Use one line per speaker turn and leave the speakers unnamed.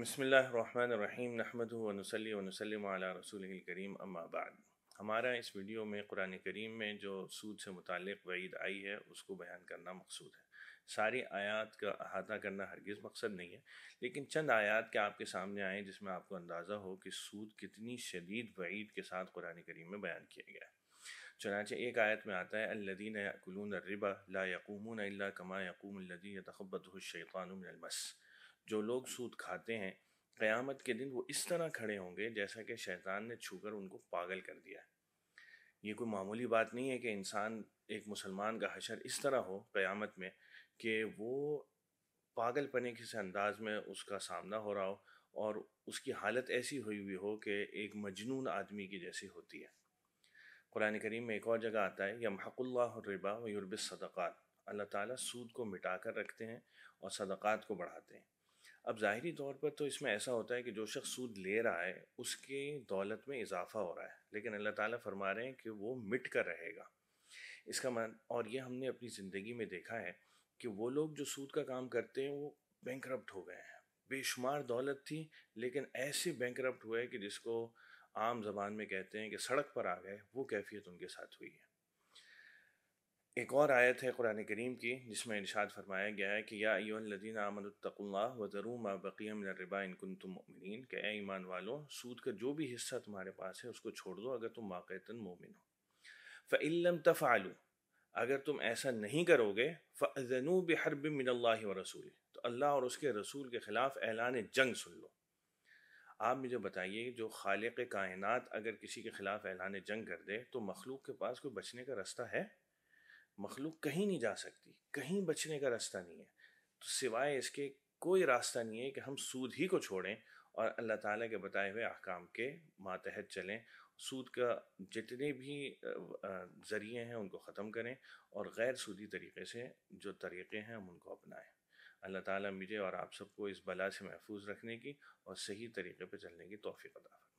बसमीम नहमद वनसली वनसलम रसूल करीम अम्माबाद हमारा इस वीडियो में कुरान करीम में जो सूद से मुतक वईद आई है उसको बयान करना मकसूद है सारी आयात का अहाता करना हरगिज़ मकसद नहीं है लेकिन चंद आयात के आपके सामने आए जिसमें आपको अंदाज़ा हो कि सूद कितनी शदीद वईद के साथ कुरान करीम में बयान किया गया है चनाचे एक आयत में आता है अल्लदीन यकुलून रिबा ला यकूमून कमा यकूम लदी तखबत शैतानमस जो लोग सूद खाते हैं क़यामत के दिन वो इस तरह खड़े होंगे जैसा कि शैतान ने छूकर उनको पागल कर दिया है ये कोई मामूली बात नहीं है कि इंसान एक मुसलमान का हशर इस तरह हो क़यामत में कि वो पागल पने किसी अंदाज में उसका सामना हो रहा हो और उसकी हालत ऐसी हुई हुई हो कि एक मजनून आदमी की जैसी होती है कुरान करीम में एक और जगह आता है हकुल्लाबा व युरब सदक़ात अल्लाह ताला सूद को मिटा कर रखते हैं और सदक़ात को बढ़ाते हैं अब ज़ाहरी तौर पर तो इसमें ऐसा होता है कि जो शख्स सूद ले रहा है उसके दौलत में इजाफा हो रहा है लेकिन अल्लाह ताला फरमा रहे हैं कि वो मिट कर रहेगा इसका मान और ये हमने अपनी ज़िंदगी में देखा है कि वो लोग जो सूद का काम करते हैं वो बैंक हो गए हैं बेशुमार दौलत थी लेकिन ऐसे बैंक हुए कि जिसको आम जबान में कहते हैं कि सड़क पर आ गए वो कैफियत उनके साथ हुई है एक और आयत है कुरान करीम की जिसमें इरशाद फरमाया गया है कि या यादीन आमनतल्ला वज़रू मा बक़िया मिनरबा इनकुन तुम मोमिन के ए ईमान वालों सूद का जो भी हिस्सा तुम्हारे पास है उसको छोड़ दो अगर तुम वाक़ता मोमिन हो फ़िल्म तफ़ालू अगर तुम ऐसा नहीं करोगे फ़नू बहरब मिनल्ला व रसूल तो अल्लाह और उसके रसूल के ख़िलाफ़ ऐलान जंग सुन लो आप मुझे बताइए जो खालिक कायनात अगर किसी के ख़िलाफ़ ऐलान जंग कर दे तो मखलूक के पास कोई बचने का रास्ता है मखलूक कहीं नहीं जा सकती कहीं बचने का रास्ता नहीं है तो सिवाय इसके कोई रास्ता नहीं है कि हम सूद ही को छोड़ें और अल्लाह ताला के बताए हुए अहकाम के मातहत चलें सूद का जितने भी ज़रिए हैं उनको ख़त्म करें और गैर सूदी तरीके से जो तरीक़े हैं हम उनको अपनाएं अल्लाह ताला मुझे और आप सबको इस बला से महफूज रखने की और सही तरीके पर चलने की तोफ़ी अदा